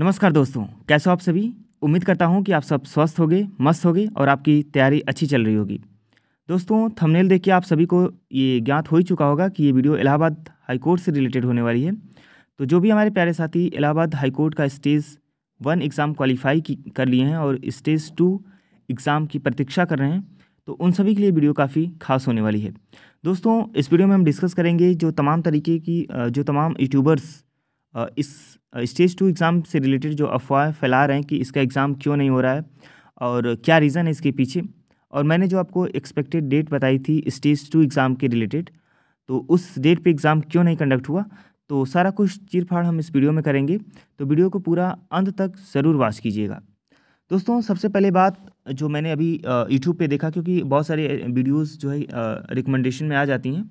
नमस्कार दोस्तों कैसे हो आप सभी उम्मीद करता हूँ कि आप सब स्वस्थ होगे मस्त होगे और आपकी तैयारी अच्छी चल रही होगी दोस्तों थंबनेल देख के आप सभी को ये ज्ञात हो ही चुका होगा कि ये वीडियो इलाहाबाद हाईकोर्ट से रिलेटेड होने वाली है तो जो भी हमारे प्यारे साथी इलाहाबाद हाईकोर्ट का स्टेज वन एग्ज़ाम क्वालिफाई कर लिए हैं और स्टेज टू एग्ज़ाम की प्रतीक्षा कर रहे हैं तो उन सभी के लिए वीडियो काफ़ी खास होने वाली है दोस्तों इस वीडियो में हम डिस्कस करेंगे जो तमाम तरीके की जो तमाम यूट्यूबर्स इस स्टेज टू एग्ज़ाम से रिलेटेड जो अफवाह फैला रहे हैं कि इसका एग्ज़ाम क्यों नहीं हो रहा है और क्या रीज़न है इसके पीछे और मैंने जो आपको एक्सपेक्टेड डेट बताई थी स्टेज टू एग्ज़ाम के रिलेटेड तो उस डेट पे एग्ज़ाम क्यों नहीं कंडक्ट हुआ तो सारा कुछ चीरफाड़ हम इस वीडियो में करेंगे तो वीडियो को पूरा अंत तक ज़रूर वाच कीजिएगा दोस्तों सबसे पहले बात जो मैंने अभी यूट्यूब पे देखा क्योंकि बहुत सारे वीडियोस जो है रिकमेंडेशन में आ जाती हैं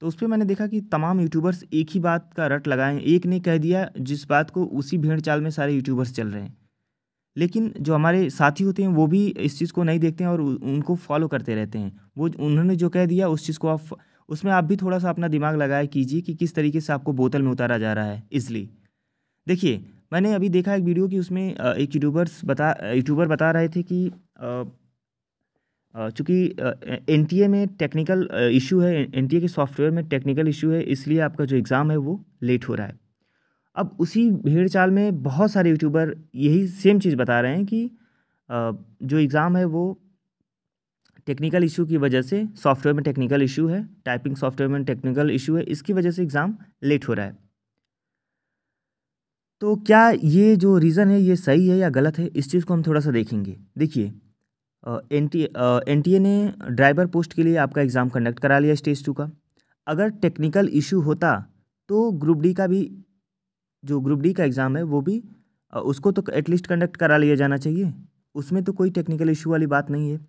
तो उस पर मैंने देखा कि तमाम यूट्यूबर्स एक ही बात का रट लगाए एक ने कह दिया जिस बात को उसी भीड़ चाल में सारे यूट्यूबर्स चल रहे हैं लेकिन जो हमारे साथी होते हैं वो भी इस चीज़ को नहीं देखते हैं और उनको फॉलो करते रहते हैं वो उन्होंने जो कह दिया उस चीज़ को आप उसमें आप भी थोड़ा सा अपना दिमाग लगाया कीजिए कि किस तरीके से आपको बोतल में उतारा जा रहा है इसलिए देखिए मैंने अभी देखा एक वीडियो कि उसमें एक यूट्यूबर्स बता यूट्यूबर बता रहे थे कि चूँकि एन टी ए में टेक्निकल इशू है एन टी ए के सॉफ्टवेयर में टेक्निकल इशू है इसलिए आपका जो एग्ज़ाम है वो लेट हो रहा है अब उसी भीड़ चाल में बहुत सारे यूट्यूबर यही सेम चीज़ बता रहे हैं कि जो एग्ज़ाम है वो टेक्निकल इशू की वजह से सॉफ्टवेयर में टेक्निकल इशू है टाइपिंग सॉफ्टवेयर में टेक्निकल इशू है इसकी वजह से एग्ज़ाम लेट हो रहा है तो क्या ये जो रीज़न है ये सही है या गलत है इस चीज़ को हम थोड़ा सा देखेंगे देखिए N T N T A ने ड्राइवर पोस्ट के लिए आपका एग्ज़ाम कंडक्ट करा लिया स्टेज टू का अगर टेक्निकल इशू होता तो ग्रुप डी का भी जो ग्रुप डी का एग्ज़ाम है वो भी उसको तो एटलीस्ट कंडक्ट करा लिया जाना चाहिए उसमें तो कोई टेक्निकल इशू वाली बात नहीं है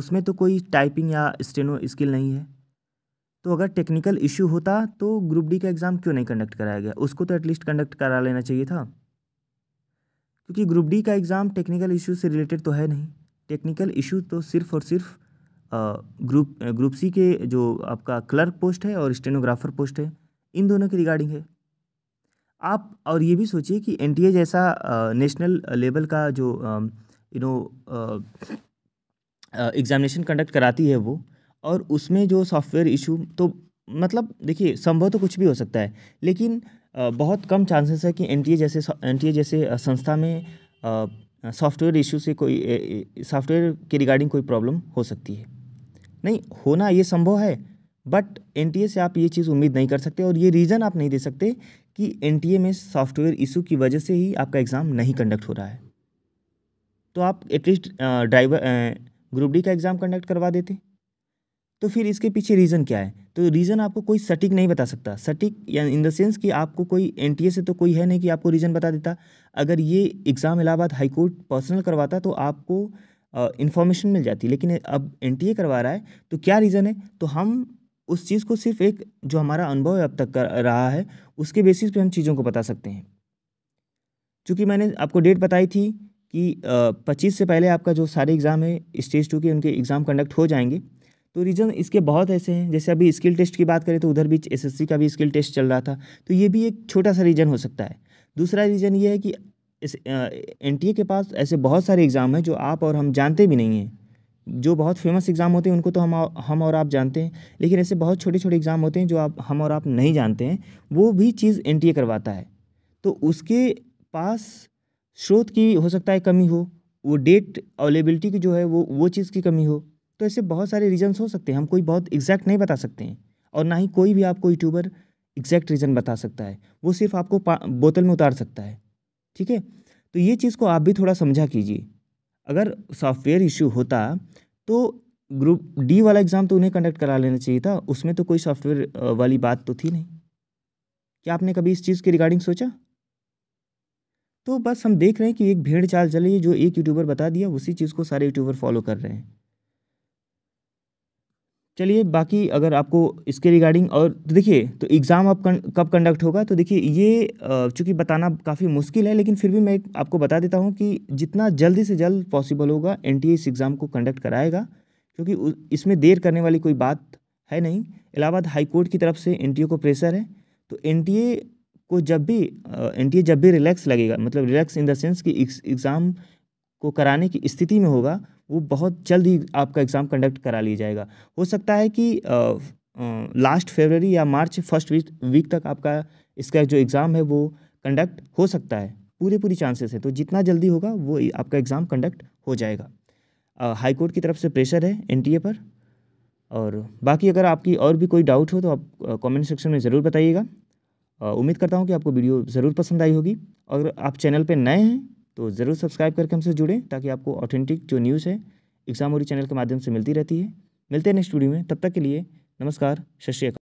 उसमें तो कोई टाइपिंग या स्टेनो स्किल नहीं है तो अगर टेक्निकल इशू होता तो ग्रुप डी का एग्ज़ाम क्यों नहीं कंडक्ट कराया गया उसको तो एटलीस्ट कंडक्ट करा लेना चाहिए था क्योंकि ग्रुप डी का एग्ज़ाम टेक्निकल इशू से रिलेटेड तो है नहीं टेक्निकल इशू तो सिर्फ और सिर्फ ग्रुप ग्रुप सी के जो आपका क्लर्क पोस्ट है और स्टेनोग्राफर पोस्ट है इन दोनों के रिगार्डिंग है आप और ये भी सोचिए कि एन जैसा नेशनल लेवल का जो यू नो एग्जामिनेशन कंडक्ट कराती है वो और उसमें जो सॉफ्टवेयर इशू तो मतलब देखिए संभव तो कुछ भी हो सकता है लेकिन आ, बहुत कम चांसेस है कि एन जैसे एन जैसे संस्था में सॉफ्टवेयर इशू से कोई सॉफ्टवेयर के रिगार्डिंग कोई प्रॉब्लम हो सकती है नहीं होना ये संभव है बट एन से आप ये चीज़ उम्मीद नहीं कर सकते और ये रीज़न आप नहीं दे सकते कि एन में सॉफ्टवेयर इशू की वजह से ही आपका एग्ज़ाम नहीं कंडक्ट हो रहा है तो आप एटलीस्ट ड्राइवर ग्रुप डी का एग्ज़ाम कंडक्ट करवा देते तो फिर इसके पीछे रीज़न क्या है तो रीज़न आपको कोई सटीक नहीं बता सकता सटीक या इन द सेंस कि आपको कोई एन से तो कोई है नहीं कि आपको रीज़न बता देता अगर ये एग्ज़ाम इलाहाबाद हाईकोर्ट पर्सनल करवाता तो आपको इन्फॉर्मेशन मिल जाती लेकिन अब एन करवा रहा है तो क्या रीज़न है तो हम उस चीज़ को सिर्फ एक जो हमारा अनुभव है अब तक कर रहा है उसके बेसिस पे हम चीज़ों को बता सकते हैं चूँकि मैंने आपको डेट बताई थी कि पच्चीस से पहले आपका जो सारे एग्ज़ाम है स्टेज टू के उनके एग्ज़ाम कंडक्ट हो जाएंगे तो रीज़न इसके बहुत ऐसे हैं जैसे अभी स्किल टेस्ट की बात करें तो उधर भी एसएससी का भी स्किल टेस्ट चल रहा था तो ये भी एक छोटा सा रीज़न हो सकता है दूसरा रीज़न ये है कि इस एन के पास ऐसे बहुत सारे एग्ज़ाम हैं जो आप और हम जानते भी नहीं हैं जो बहुत फेमस एग्ज़ाम होते हैं उनको तो हम हम और आप जानते हैं लेकिन ऐसे बहुत छोटे छोटे एग्ज़ाम होते हैं जो आप हम और आप नहीं जानते हैं वो भी चीज़ एन करवाता है तो उसके पास स्रोत की हो सकता है कमी हो वो डेट अवेलेबिलिटी की जो है वो वो चीज़ की कमी हो तो ऐसे बहुत सारे रीजन्स हो सकते हैं हम कोई बहुत एग्जैक्ट नहीं बता सकते हैं और ना ही कोई भी आपको यूट्यूबर एग्जैक्ट रीज़न बता सकता है वो सिर्फ आपको बोतल में उतार सकता है ठीक है तो ये चीज़ को आप भी थोड़ा समझा कीजिए अगर सॉफ्टवेयर इशू होता तो ग्रुप डी वाला एग्ज़ाम तो उन्हें कंडक्ट करा लेना चाहिए था उसमें तो कोई सॉफ्टवेयर वाली बात तो थी नहीं क्या आपने कभी इस चीज़ के रिगार्डिंग सोचा तो बस हम देख रहे हैं कि एक भीड़ चाल चल रही है जो एक यूट्यूबर बता दिया उसी चीज़ को सारे यूट्यूबर फॉलो कर रहे हैं चलिए बाकी अगर आपको इसके रिगार्डिंग और तो देखिए तो एग्ज़ाम अब कब कंडक्ट होगा तो देखिए ये चूँकि बताना काफ़ी मुश्किल है लेकिन फिर भी मैं आपको बता देता हूँ कि जितना जल्दी से जल्द पॉसिबल होगा एन इस एग्ज़ाम को कंडक्ट कराएगा क्योंकि इसमें देर करने वाली कोई बात है नहीं इलाहाबाद हाईकोर्ट की तरफ से एन को प्रेशर है तो एन को जब भी एन जब भी रिलैक्स लगेगा मतलब रिलैक्स इन द सेंस कि एग्ज़ाम को कराने की स्थिति में होगा वो बहुत जल्द ही आपका एग्ज़ाम कंडक्ट करा लिया जाएगा हो सकता है कि लास्ट फेबररी या मार्च फर्स्ट वीक वीक तक आपका इसका जो एग्ज़ाम है वो कंडक्ट हो सकता है पूरे पूरी चांसेस है तो जितना जल्दी होगा वो आपका एग्ज़ाम कंडक्ट हो जाएगा हाई कोर्ट की तरफ से प्रेशर है एन पर और बाकी अगर आपकी और भी कोई डाउट हो तो आप कमेंट सेक्शन में ज़रूर बताइएगा उम्मीद करता हूँ कि आपको वीडियो ज़रूर पसंद आई होगी और आप चैनल पर नए हैं तो ज़रूर सब्सक्राइब करके हमसे जुड़ें ताकि आपको ऑथेंटिक जो न्यूज़ है एग्ज़ाम चैनल के माध्यम से मिलती रहती है मिलते हैं नेक्स्ट वीडियो में तब तक के लिए नमस्कार सत श्रीकाल